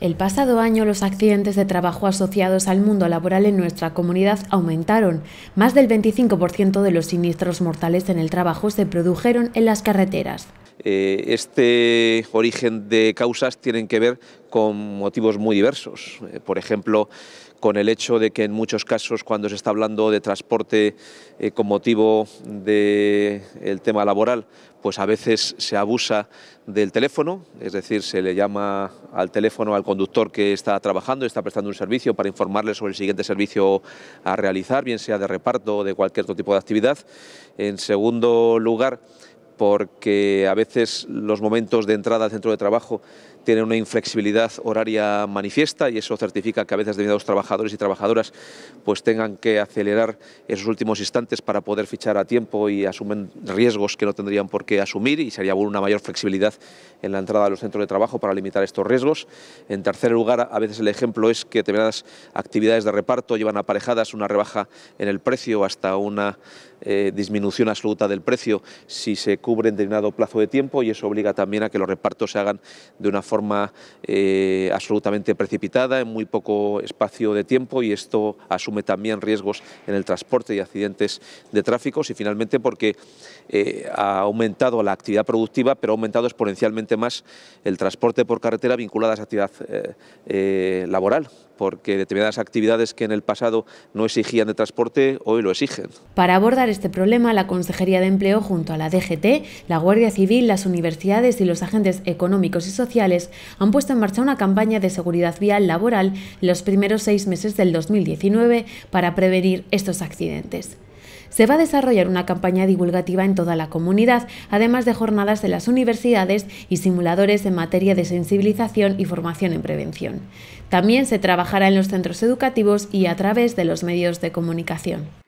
El pasado año los accidentes de trabajo asociados al mundo laboral en nuestra comunidad aumentaron. Más del 25% de los siniestros mortales en el trabajo se produjeron en las carreteras. Eh, este origen de causas tienen que ver con motivos muy diversos. Eh, por ejemplo, con el hecho de que en muchos casos cuando se está hablando de transporte eh, con motivo del tema laboral, pues a veces se abusa del teléfono, es decir, se le llama al teléfono al conductor que está trabajando, está prestando un servicio para informarle sobre el siguiente servicio a realizar, bien sea de reparto o de cualquier otro tipo de actividad. En segundo lugar, porque a veces los momentos de entrada al centro de trabajo tienen una inflexibilidad horaria manifiesta y eso certifica que a veces los trabajadores y trabajadoras pues tengan que acelerar esos últimos instantes para poder fichar a tiempo y asumen riesgos que no tendrían por qué asumir y sería una mayor flexibilidad en la entrada a los centros de trabajo para limitar estos riesgos. En tercer lugar, a veces el ejemplo es que determinadas actividades de reparto llevan aparejadas una rebaja en el precio hasta una eh, disminución absoluta del precio si se cubre en determinado plazo de tiempo y eso obliga también a que los repartos se hagan de una forma eh, absolutamente precipitada, en muy poco espacio de tiempo y esto asume también riesgos en el transporte y accidentes de tráfico y finalmente porque eh, ha aumentado la actividad productiva pero ha aumentado exponencialmente más el transporte por carretera vinculado a esa actividad eh, laboral porque determinadas actividades que en el pasado no exigían de transporte hoy lo exigen. Para abordar este problema, la Consejería de Empleo junto a la DGT, la Guardia Civil, las universidades y los agentes económicos y sociales han puesto en marcha una campaña de seguridad vial laboral los primeros seis meses del 2019 para prevenir estos accidentes. Se va a desarrollar una campaña divulgativa en toda la comunidad, además de jornadas en las universidades y simuladores en materia de sensibilización y formación en prevención. También se trabajará en los centros educativos y a través de los medios de comunicación.